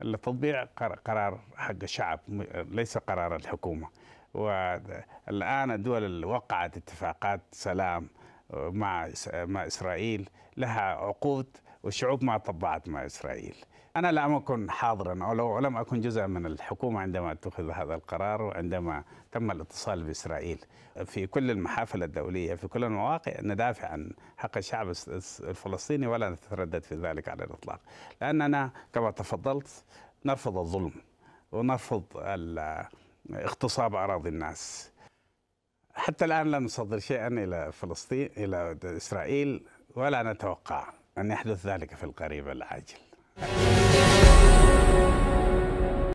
لتطبيع قرار حق الشعب ليس قرار الحكومة والآن الدول اللي وقعت اتفاقات سلام آه، مع مع إسرائيل لها عقود والشعوب ما طبعت مع إسرائيل أنا لم أكن حاضرا أو لم أكن جزءا من الحكومة عندما اتخذ هذا القرار وعندما تم الاتصال بإسرائيل في كل المحافل الدولية في كل المواقع ندافع عن حق الشعب الفلسطيني ولا نتردد في ذلك على الإطلاق لأننا كما تفضلت نرفض الظلم ونرفض اغتصاب أراضي الناس حتى الآن لا نصدر شيئا إلى فلسطين إلى إسرائيل ولا نتوقع أن يحدث ذلك في القريب العاجل